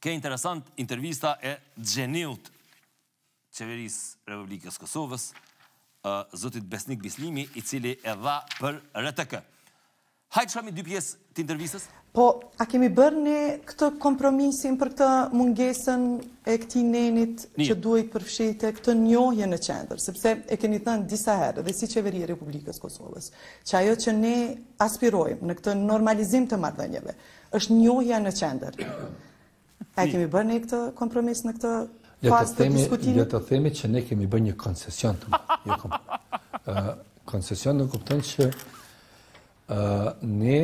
Kë interesant intervista e Xheniut qeverisë Republikës Kosovës, zotit Besnik Bislimi, i cili e dha për RTK. Hajtë shkëmi dy pjesë të intervistës? Po, a kemi bërë ne këtë kompromisin për këtë mungesën e këti nenit që duhet përfshete këtë njohje në qendër, sepse e keni thënë disa herë dhe si qeveri e Republikës Kosovës, që ajo që ne aspirojmë në këtë normalizim të mardënjeve, është njohja në qendër. A kemi bërë një këtë kompromis në këtë fazë të diskutimit? Lëtë të themi që ne kemi bërë një koncesion të më. Jo kom, koncesion në kuptën që ne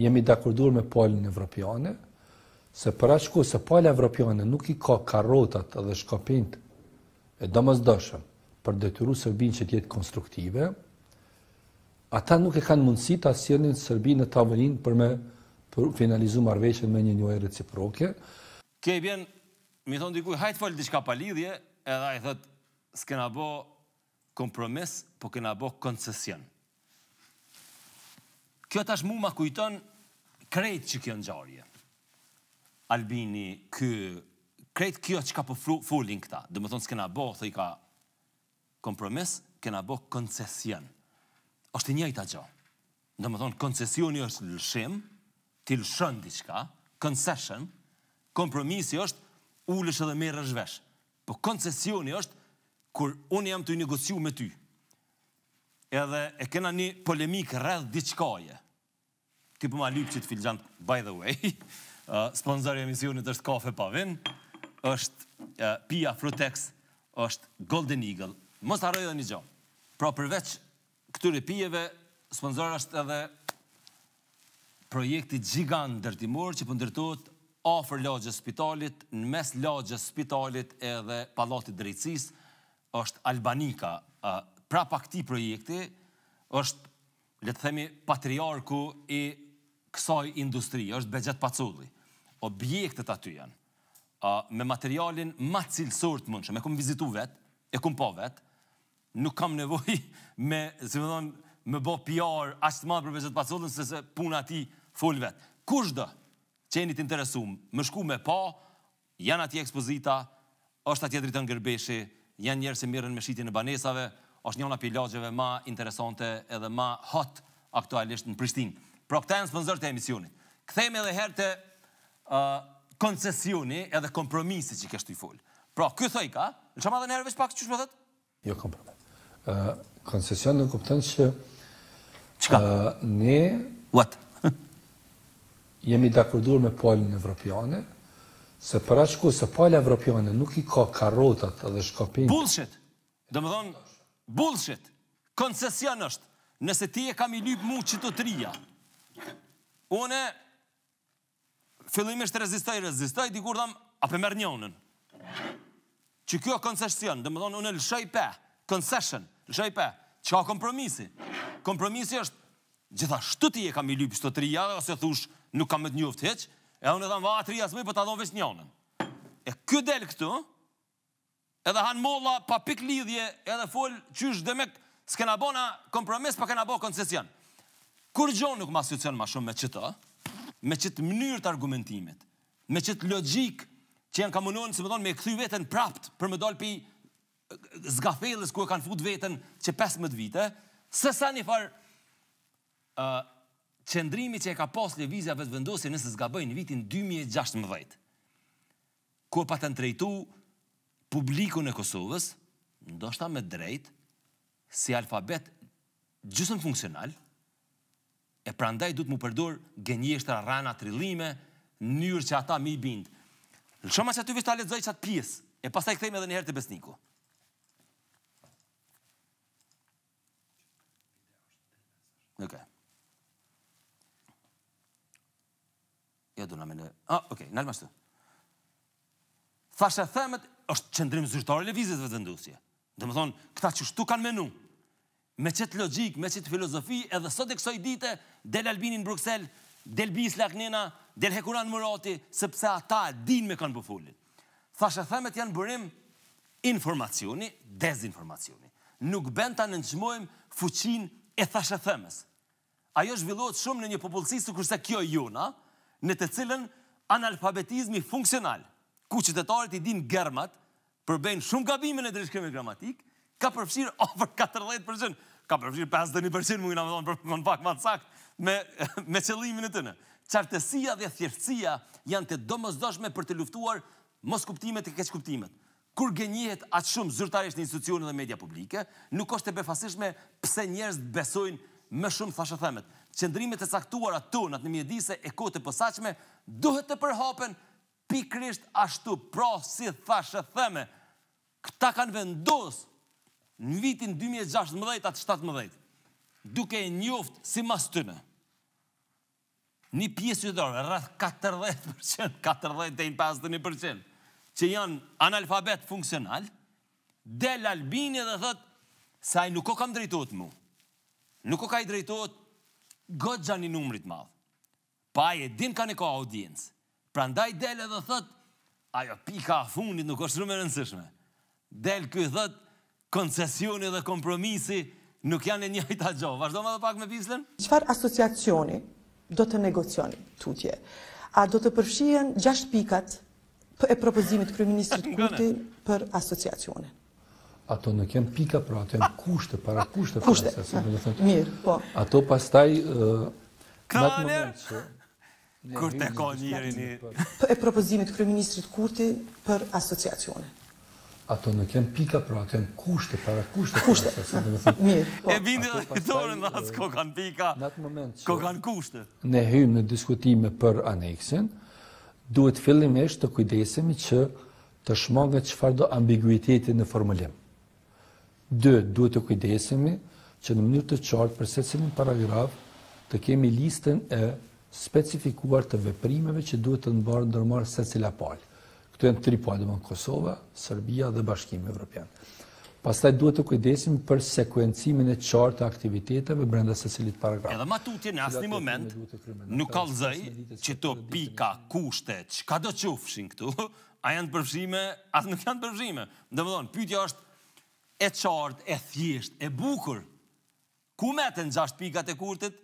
jemi dakurduar me polin evropiane, se për ashtu se polin evropiane nuk i ka karotat dhe shkopint e domës dëshëm për detyru sërbin që tjetë konstruktive, ata nuk e kanë mundësi të asjenin Serbinë në tavërin për me për finalizu marveqen me një njojë reciproke. Kej bjen, mi thonë dikuj, hajtë falë diçka palidhje, edhe a i thëtë, s'ke na bo kompromis, po ke na bo koncesion. Kjo tash mu ma kujton krejt që kjo në gjarje. Albini, kjo, krejt kjo që ka për po fullin këta. dhe më thonë, s'ke na bo, thë i ka kompromis, ke na bo koncesion. Oshtë njëjta gjo, Dhe më thonë, koncesioni është lëshim, të lëshën diqka, concession, kompromisi është, ulesh edhe me rëzhvesh. Po koncesioni është, kur unë jam të i negociu me ty, edhe e kena një polemik rrëdh diqkaje, ti përma po lypë që të filxant, by the way, uh, sponsor e emisionit është kafe pa vin, është uh, Pia Frutex, është Golden Eagle. Mos arrojë edhe një gjo. Pra përveç këtyre pijeve, sponsor është edhe projekti gjigan ndërtimor që pëndërtojt ofër lagjës spitalit, në mes lagjës spitalit edhe palatit drejtsis, është Albanika. Pra pa këti projekti, është, letë themi, patriarku i kësaj industri, është begjet paculli. Objektet aty janë, me materialin ma cilësor të mundshëm, e kumë vizitu vetë, e kumë po vetë, nuk kam nevoj me, si më dhonë, me bo pjarë, ashtë të madhë për begjet pacullin, se se puna ati, full vetë. kush dhe qenit interesum, më shku me pa, janë ati ekspozita, është ati e në gërbeshi, janë njerë se mirën me shqitin e banesave, është njona për lagjeve ma interesante edhe ma hot aktualisht në Prishtin. Pro këta e sponsor të emisionit. Këthejmë edhe herë të koncesioni edhe kompromisi që kështu i full. Pro, këtë ka, në qëma dhe në herëve që pak që shpëtët? Jo, kompromis. Koncesion në kuptën që... Qëka? Ne... What? jemi dakurduar me palën evropiane, se për atë shku se pala evropiane nuk i ka karotat dhe shkopin. Bullshit! Dë më bullshit! Koncesion është, nëse ti e kam i lyp mu që të trija, une, fillimisht rezistoj, rezistoj, dikur dham, a për mërë njonën. Që kjo koncesion, dë më thonë, une lëshoj pe, koncesion, lëshoj pe, që ka kompromisi. Kompromisi është, gjitha, shtë ti e kam i lyp që të trija, ose thush, nuk kam më të njoftë heq, e unë e thamë, vaj, tri jasë mëj, për po të adhonë vesh njënën. E këtë delë këtu, edhe hanë molla pa pik lidhje, edhe folë qysh demek s'kena bona kompromis, pa kena bona koncesion. Kur gjon nuk ma situacion ma shumë me qëta, me qëtë mënyrë të argumentimit, me qëtë logik që janë kamunon, si më thonë, me këthy vetën prapt, për më dolë pi zgafelës, ku e kanë fut veten që 15 vite, se sa një farë qëndrimi që e ka pas lëvizja vetë vendosje nëse zgaboj në vitin 2016, ku e pa të nëtrejtu publiku në Kosovës, ndoshta me drejt, si alfabet gjusën funksional, e pra ndaj du të mu përdur genjeshtra rana të rilime, njërë që ata mi bindë. Lëshoma që aty vishë ta letëzaj qatë pjesë, e pas taj këthejmë edhe njëherë të besniku. Okej. Okay. Ja do na më. Ah, okay, na më stë. themet është qendrim zyrtar i lëvizjes së vendosjes. Do të këta që shtu kanë menu, Me çet logjik, me çet filozofi, edhe sot e kësoj dite del Albini në del Bis Lagnena, del Hekuran Murati, sepse ata din dinë me kanë bufulit. Fasha themet janë burim informacioni, dezinformacioni. Nuk bën ta nënçmojm fuqinë e fasha themes. Ajo zhvillohet shumë në një popullsi sikurse kjo jona, në të cilën analfabetizmi funksional, ku qytetarët i din germat, përbën shumë gabime në drejtimin gramatik, ka përfshir over 40%, ka përfshir 51% mund të thonë për më pak më sakt me me qëllimin e tij. Çartësia dhe thjeshtësia janë të domosdoshme për të luftuar mos kuptimet e keq kuptimet. Kur gënjehet atë shumë zyrtarisht në institucionet dhe media publike, nuk është e befasishme pse njerëzit besojnë më shumë thashë themet. Qendrimet e caktuara tu në të mjedise e kote pësachme duhet të përhopen pikrisht ashtu, pra si thashë theme. Këta kanë vendos në vitin 2016 17 duke e njoftë si mas në. Një pjesë të dorë, rrëth 40%, 40% 51%, që janë analfabet funksional, del albini dhe thëtë, saj nuk o kam drejtojtë të nuk o ka i drejtojt gëtë një numrit madhë. Pa e din ka një ka audiencë. Pra ndaj dele dhe thët, ajo pika a fundit nuk është rëmë e rëndësishme. Del këj thët, koncesioni dhe kompromisi nuk janë e njëjta gjohë. Vashdo më dhe pak me pislën? Qëfar asociacioni do të negocioni tutje? A do të përfshien gjasht pikat e propozimit kërë ministrit Kurti për asociacionin? Ato nuk janë pika, pra ato jenë kushtë, para kushtë. Pra, kushtë, mirë, po. Ato pas taj... Kamer, kur të ka njëri një... E propozimit kërë ministrit kurti për asociacione. Ato nuk janë pika, pra ato jenë kushtë, para kushtë. Pra, kushtë, mirë, po. E bindi dhe dorën dhe asë ko kanë pika, ko kanë kushtë. Ne hymë në diskutime për aneksin, duhet fillim eshtë të kujdesemi që të shmonga qëfar do ambiguitetit në formulim. Dë, duhet të kujdesemi që në mënyrë të qartë për se cilin paragraf të kemi listën e specifikuar të veprimeve që duhet të nëmbarë ndërmarë se cila palë. Këtu e në tri palë, dhe më në Kosova, Serbia dhe Bashkimi Evropian. Pastaj duhet të kujdesim për sekuencimin e qartë të brenda se cilit paragraf. Edhe matuti në asni moment nuk kalëzaj që të pika kushte që ka do qufshin këtu, a janë përfshime, a nuk janë përfshime. Dhe më dhonë, pytja është e qartë, e thjesht, e bukur. Ku metën 6 pikat e kurtit?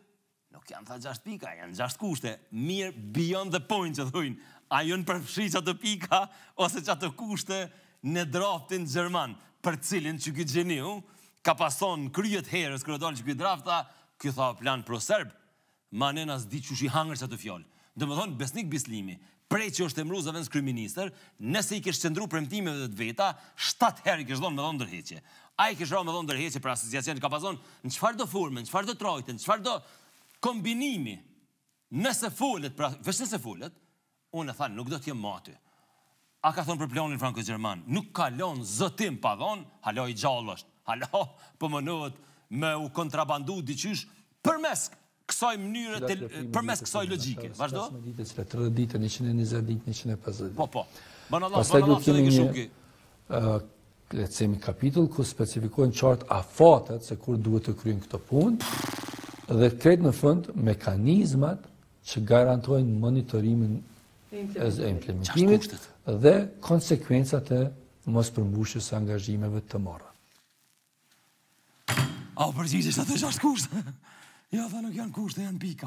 Nuk janë tha 6 pika, janë 6 kushte. Mirë, beyond the point, që dhujnë. A jënë përfshi që të pika, ose që të kushte në draftin Gjerman, për cilin që këtë gjeniu, ka pason kryet herës kërëdojnë që këtë drafta, këtë tha plan pro-serb, ma nëna di që shi hangër që të fjollë. Dhe më thonë, besnik bislimi, prej që është emru zëvendës kryministër, nëse i kështë qëndru premtimeve dhe të veta, shtatë herë i kështë më me dhonë ndërheqje. A i kështë rao me dhonë ndërheqje për asociacion që ka në qëfar do furme, në qëfar do trojten, në qëfar do kombinimi, nëse fullet, pra, vështë nëse fullet, unë e thanë, nuk do t'je matë. A ka thonë për planin franko-gjerman, nuk ka lonë zëtim pa dhonë, halo i gjallë halo, po me u kontrabandu diqysh për mesk kësaj mënyrë përmes kësaj logjike. Vazhdo? ditë, 30 ditë, 120 ditë, 150 ditë. Po, po. Bën Allah, bën Allah, fillim një shumë le të kapitull ku specifikohen qartë afatet se kur duhet të kryen këtë punë dhe kretë në fund mekanizmat që garantojnë monitorimin e implementimit dhe konsekuencat e mos përmbushjes e angazhimeve të marra. A u përgjigjesh të gjashtë kushte? Ja, jo, tha nuk janë kushte, janë pika.